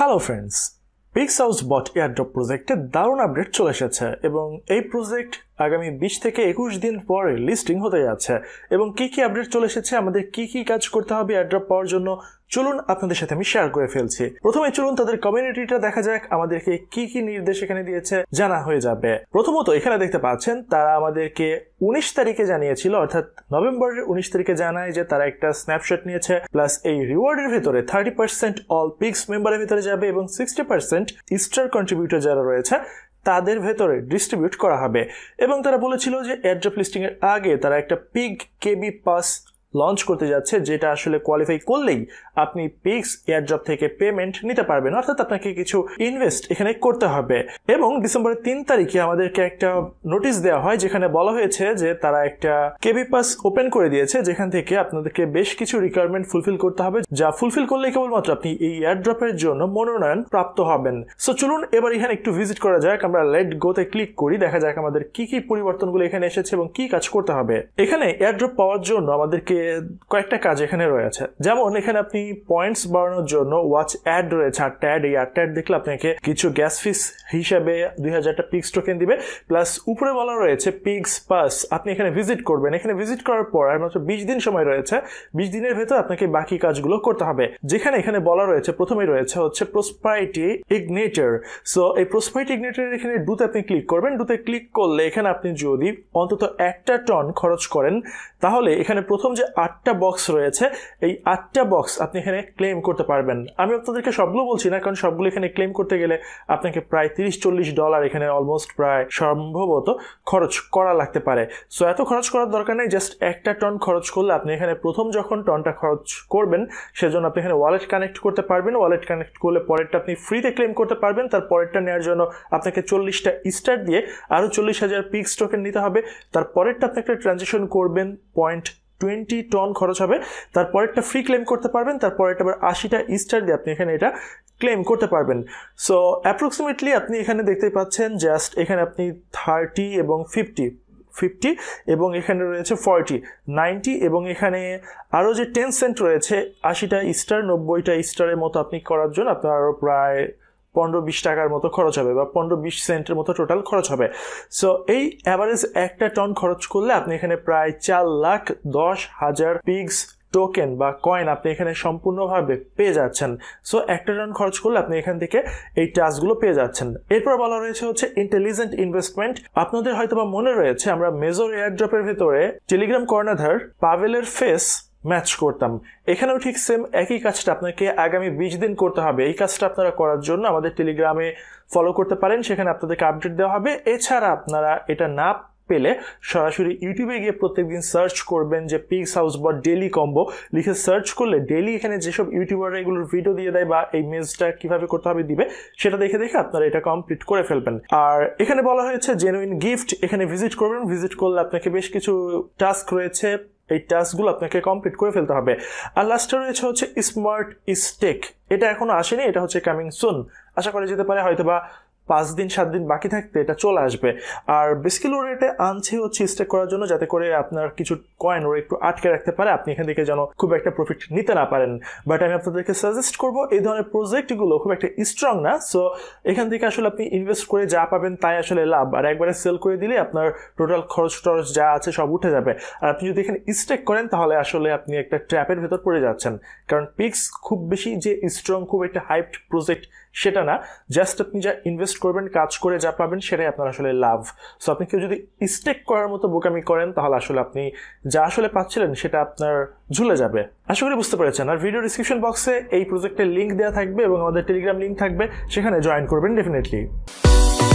hello friends Pix House bot airdrop প্রজেক্টে দারুণ update চলে এসেছে এবং এই প্রজেক্ট আগামী বিশ থেকে একুশ দিন পরে লিস্টিং হতে যাচ্ছে এবং কি কি আপডেট চলে এসেছে আমাদের কি কি কাজ করতে হবে অ্যাড্রপ পাওয়ার জন্য চলুন আপনাদের সাথে আমি শেয়ার করে ফেলছি প্রথমে চলুন তাদের কমিউনিটিটা দেখা যাক আমাদেরকে কি কি নির্দেশ এখানে দিয়েছে জানা হয়ে যাবে প্রথমত এখানে দেখতে পাচ্ছেন তারা আমাদেরকে উনিশ তারিখে জানিয়েছিল অর্থাৎ নভেম্বরের উনিশ তারিখে জানায় যে তারা একটা স্ন্যাপশট নিয়েছে প্লাস এই রিওয়ার্ডের ভিতরে থার্টি পার্সেন্ট অল পিক্স মেম্বারের ভিতরে যাবে এবং সিক্সটি পার্সেন্ট ইস্টার কন্ট্রিবিউটর যারা রয়েছে তাদের ভেতরে ডিস্ট্রিবিউট করা হবে এবং তারা বলেছিল যে এয়ারড্রপ লিস্টিংয়ের আগে তারা একটা পিগ কেবি পাস লঞ্চ করতে যাচ্ছে যেটা আসলে কোয়ালিফাই করলেই আপনি পিক্স এয়ারড্রপ থেকে পেমেন্ট নিতে পারবেন অর্থাৎ আপনাকে কিছু ইনভেস্ট এখানে করতে হবে এবং ডিসেম্বরের তিন তারিখে আমাদেরকে একটা নোটিশ দেওয়া হয় যেখানে বলা হয়েছে যে তারা একটা কেভি পাস ওপেন করে দিয়েছে যেখান থেকে আপনাদেরকে বেশ কিছু রিকোয়ারমেন্ট ফুলফিল করতে হবে যা ফুলফিল করলে কেবলমাত্র আপনি এই এয়ারড্রপের জন্য মনোনয়ন প্রাপ্ত হবেন সো চলুন এবার এখানে একটু ভিজিট করা যাক আমরা লেট গোতে ক্লিক করি দেখা যাক আমাদের কি কি পরিবর্তনগুলো এখানে এসেছে এবং কি কাজ করতে হবে এখানে এয়ারড্রপ পাওয়ার জন্য আমাদেরকে কয়েকটা কাজ এখানে রয়েছে যেমন এখানে আপনি পয়েন্টস বাড়ানোর জন্য ওয়াচ অ্যাড রয়েছে আর ট্যাড এই আর ট্যাড দেখলে আপনাকে কিছু গ্যাস ফিস হিসাবে দুই হাজারটা পিক্স টোকেন দিবে প্লাস উপরে বলা রয়েছে পিক্স পাস আপনি এখানে ভিজিট করবেন এখানে ভিজিট করার পর আর মাত্র বিশ দিন সময় রয়েছে বিশ দিনের ভেতর আপনাকে বাকি কাজগুলো করতে হবে যেখানে এখানে বলা রয়েছে প্রথমেই রয়েছে হচ্ছে প্রসপাইটি ইগনেটার সো এই প্রসপাইটি ইগনেটার এখানে দুতে আপনি ক্লিক করবেন দুতে ক্লিক করলে এখানে আপনি যদি অন্তত একটা টন খরচ করেন তাহলে এখানে প্রথম যে আটটা বক্স রয়েছে এই আটটা বক্স আপনি এখানে ক্লেম করতে পারবেন আমি আপনাদেরকে সবগুলো বলছি না কারণ সবগুলো এখানে ক্লেম করতে গেলে আপনাকে প্রায় তিরিশ চল্লিশ ডলার এখানে অলমোস্ট প্রায় সম্ভবত খরচ করা লাগতে পারে সো এত খরচ করার দরকার নেই জাস্ট একটা টন খরচ করলে আপনি এখানে প্রথম যখন টনটা খরচ করবেন সেজন্য আপনি এখানে ওয়ালেট কানেক্ট করতে পারবেন ওয়ালেট কানেক্ট করলে পরেরটা আপনি ফ্রিতে ক্লেম করতে পারবেন তার পরেরটা নেওয়ার জন্য আপনাকে চল্লিশটা স্টার দিয়ে আরও চল্লিশ হাজার পিক্স টোকেন নিতে হবে তার পরেরটা আপনি একটা ট্রানজেকশন করবেন পয়েন্ট টোয়েন্টি টন খরচ হবে তারপরেরটা ফ্রি ক্লেম করতে পারবেন একটা আবার আশিটা ইস্টার দিয়ে আপনি এখানে এটা ক্লেম করতে পারবেন সো অ্যাপ্রক্সিমেটলি আপনি এখানে দেখতে পাচ্ছেন জাস্ট এখানে আপনি থার্টি এবং ফিফটি ফিফটি এবং এখানে রয়েছে ফর্টি নাইনটি এবং এখানে আরও যে টেন সেন্ট রয়েছে আশিটা স্টার নব্বইটা স্টারের মতো আপনি করার জন্য আপনার আরও প্রায় পনেরো বিশ টাকার মতো খরচ হবে বা পনেরো বিশ সেন্টের মতো টোটাল খরচ হবে সো এই অ্যাভারেজ একটা টন খরচ করলে আপনি এখানে প্রায় চার লাখ দশ হাজার পিগস টোকেন বা কয়েন আপনি এখানে সম্পূর্ণভাবে পেয়ে যাচ্ছেন সো একটা টন খরচ করলে আপনি এখান থেকে এই টাস্কগুলো পেয়ে যাচ্ছেন এরপর বলা রয়েছে হচ্ছে ইন্টেলিজেন্ট ইনভেস্টমেন্ট আপনাদের হয়তো বা মনে রয়েছে আমরা মেজর এয়ারড্রপের ভেতরে টেলিগ্রাম কর্নাধার পাভেলের ফেস ম্যাচ করতাম এখানেও ঠিক সেম একই কাজটা আপনাকে আগামী বিশ দিন করতে হবে এই কাজটা আপনারা করার জন্য আমাদের টেলিগ্রামে ফলো করতে পারেন সেখানে আপনাদেরকে আপডেট দেওয়া হবে এছাড়া আপনারা এটা না পেলে সরাসরি ইউটিউবে গিয়ে প্রত্যেকদিন সার্চ করবেন যে পিক্স হাউস বা ডেলি কম্বো লিখে সার্চ করলে ডেলি এখানে যেসব ইউটিউবাররা এগুলোর ভিডিও দিয়ে দেয় বা এই মেজটা কিভাবে করতে হবে দিবে সেটা দেখে দেখে আপনারা এটা কমপ্লিট করে ফেলবেন আর এখানে বলা হয়েছে জেনুইন গিফট এখানে ভিজিট করবেন ভিজিট করলে আপনাকে বেশ কিছু টাস্ক রয়েছে এই টাস্কগুলো আপনাকে কমপ্লিট করে ফেলতে হবে আর লাস্টে রয়েছে হচ্ছে স্মার্ট স্টেক এটা এখনো আসেনি এটা হচ্ছে কামিং সুন আশা করা যেতে পারে হয়তো বা পাঁচ দিন সাত দিন বাকি থাকতে এটা চলে আসবে আর বেসিক্যাল ওরা এটা আনছে হচ্ছে স্টেক করার জন্য যাতে করে আপনার কিছু কয়েন ওরা একটু আটকে রাখতে পারে আপনি এখান থেকে যেন খুব একটা প্রফিট নিতে না পারেন বাট আমি আপনাদেরকে সাজেস্ট করবো এই ধরনের প্রজেক্টগুলো খুব একটা স্ট্রং না সো এখান থেকে আসলে আপনি ইনভেস্ট করে যা পাবেন তাই আসলে লাভ আর একবারে সেল করে দিলে আপনার টোটাল খরচ টরচ যা আছে সব উঠে যাবে আর আপনি যদি এখানে স্টেক করেন তাহলে আসলে আপনি একটা ট্র্যাপের ভেতর পড়ে যাচ্ছেন কারণ পিক্স খুব বেশি যে স্ট্রং খুব একটা হাইপড প্রজেক্ট সেটা না জাস্ট আপনি যা ইনভেস্ট ইনভেস্ট করবেন কাজ করে যা পাবেন সেটাই আপনার আসলে লাভ সো আপনি কেউ যদি স্টেক করার মতো বোকামি করেন তাহলে আসলে আপনি যা আসলে পাচ্ছিলেন সেটা আপনার ঝুলে যাবে আশা করি বুঝতে পেরেছেন আর ভিডিও ডিসক্রিপশন বক্সে এই প্রজেক্টের লিঙ্ক দেওয়া থাকবে এবং আমাদের টেলিগ্রাম লিঙ্ক থাকবে সেখানে জয়েন করবেন ডেফিনেটলি